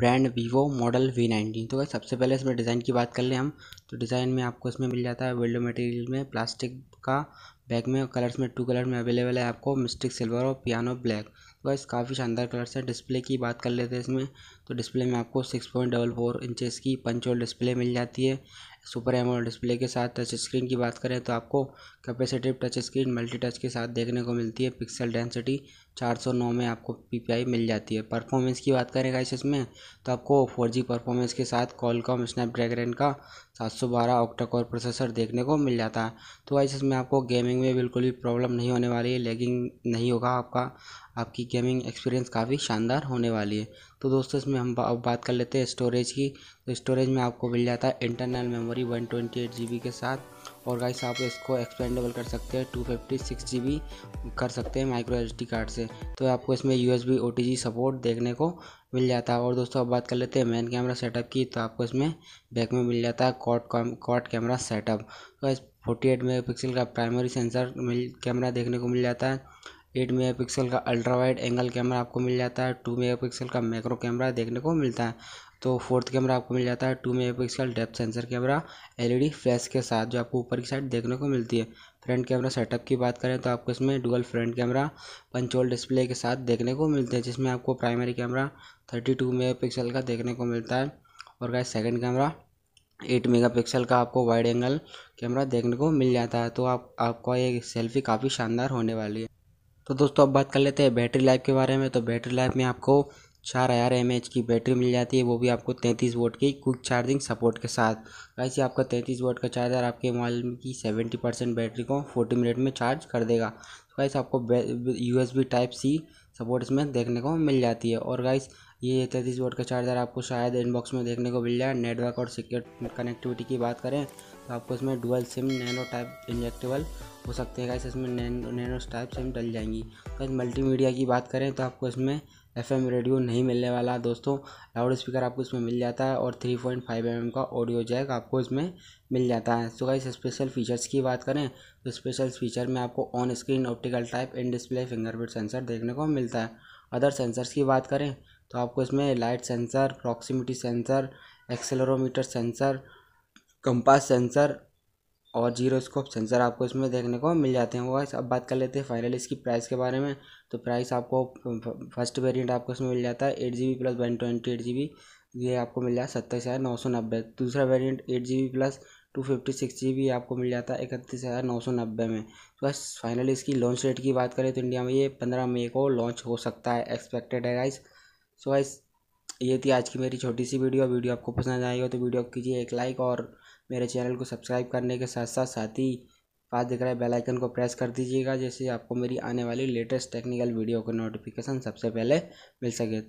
brand Vivo model V nineteen तो सबसे पहले इसमें डिज़ाइन की बात कर लें हम तो डिज़ाइन में आपको इसमें मिल जाता है विल्डो मटेरियल में प्लास्टिक का बैक में कलर्स में टू कलर में अवेलेबल है आपको मिस्टिक सिल्वर और पियानो ब्लैक गाइस काफ़ी शानदार कलर्स है डिस्प्ले की बात कर लेते हैं इसमें तो डिस्प्ले में आपको six point double four inches की पंच और डिस्प्ले मिल जाती है सुपर एम डिस्प्ले के साथ टच स्क्रीन की बात करें तो आपको capacitive touch screen multi touch के साथ देखने को मिलती है पिक्सल डेंसिटी 409 में आपको पीपीआई मिल जाती है परफॉर्मेंस की बात करें गाइस इसमें तो आपको 4G परफॉर्मेंस के साथ कॉलकॉम स्नैपड्रैगन का 712 ऑक्टा कोर प्रोसेसर देखने को मिल जाता है तो वाइस इसमें आपको गेमिंग में बिल्कुल भी प्रॉब्लम नहीं होने वाली है लेगिंग नहीं होगा आपका आपकी गेमिंग एक्सपीरियंस काफ़ी शानदार होने वाली है तो दोस्तों इसमें हम अब बात कर लेते हैं स्टोरेज की तो स्टोरेज में आपको मिल जाता है internal memory one twenty eight G B के साथ और गाइस आप इसको एक्सपेंडेबल कर सकते हैं two fifty six G B कर सकते हैं माइक्रो एच डी कार्ड से तो आपको इसमें U S B O T G support देखने को मिल जाता है और दोस्तों अब बात कर लेते हैं मेन कैमरा सेटअप की तो आपको इसमें बैक में मिल जाता है कॉट कॉट कैमरा सेटअप तो इस फोर्टी एट मेगा पिक्सल का प्राइमरी सेंसर मिल कैमरा देखने को मिल जाता है एट मेगा पिक्सल का अल्ट्रा वाइड एंगल कैमरा आपको मिल जाता है टू मेगा पिक्सल का मैक्रो कैमरा देखने को मिलता है तो फोर्थ कैमरा आपको मिल जाता है two mega pixel depth sensor camera LED flash के साथ जो आपको ऊपर की साइड देखने को मिलती है फ्रंट कैमरा सेटअप की बात करें तो आपको इसमें dual front camera punch hole display के साथ देखने को मिलते हैं जिसमें आपको primary camera thirty two mega pixel का देखने को मिलता है और guys second camera eight megapixel का आपको वाइड एंगल कैमरा देखने को मिल जाता है तो आप आपका ये सेल्फी काफ़ी शानदार होने वाली है तो दोस्तों अब बात कर लेते हैं बैटरी लाइफ के बारे में तो बैटरी लाइफ में आपको चार हज़ार एम एच की बैटरी मिल जाती है वो भी आपको तैंतीस वोट की क्विक चार्जिंग सपोर्ट के साथ वैसे आपका तैंतीस वोट का चार्जर आपके मोबाइल की सेवेंटी परसेंट बैटरी को फोर्टी मिनट में चार्ज कर देगा तो आपको U S B type C support इसमें देखने को मिल जाती है और गाइस ये तैतीस वोट का चार्जर आपको शायद इनबॉक्स में देखने को मिल जाए नेटवर्क और सिक्योर कनेक्टिविटी की बात करें तो आपको इसमें dual SIM nano type injectable हो सकते हैं गाइस इसमें नैनो नैनो टाइप सिम डल जाएंगी गाइस तो मल्टीमीडिया की बात करें तो आपको इसमें एफएम रेडियो नहीं मिलने वाला दोस्तों लाउड स्पीकर आपको इसमें मिल जाता है और 3.5 पॉइंट mm का ऑडियो जैक आपको इसमें मिल जाता है सो गाइस स्पेशल फीचर्स की बात करें तो स्पेशल फीचर में आपको on screen optical type in display fingerprint sensor देखने को मिलता है अदर सेंसर्स की बात करें तो आपको इसमें light sensor proximity sensor accelerometer sensor compass sensor और जीरो स्कोप सेंसर आपको इसमें देखने को मिल जाते हैं वाइस अब बात कर लेते हैं फाइनल इसकी प्राइस के बारे में तो प्राइस आपको फर्स्ट वेरिएंट आपको इसमें मिल जाता है eight G B plus one twenty eight G B ये आपको मिल जाता है सत्ताईस हज़ार नौ सौ नब्बे दूसरा variant eight G B plus two fifty six G B आपको मिल जाता है इकतीस हज़ार नौ सौ नब्बे में तो बस फाइनली इसकी लॉन्च डेट की बात करें तो इंडिया में ये पंद्रह मई को लॉन्च हो सकता है एक्सपेक्टेड है गाइज़ सो गाइस ये थी आज की मेरी छोटी सी वीडियो वीडियो आपको पसंद आई हो तो वीडियो कीजिए एक लाइक और मेरे चैनल को सब्सक्राइब करने के साथ साथ साथ ही पास दिख रहा है बेल आइकन को प्रेस कर दीजिएगा जैसे आपको मेरी आने वाली लेटेस्ट टेक्निकल वीडियो का नोटिफिकेशन सबसे पहले मिल सके तो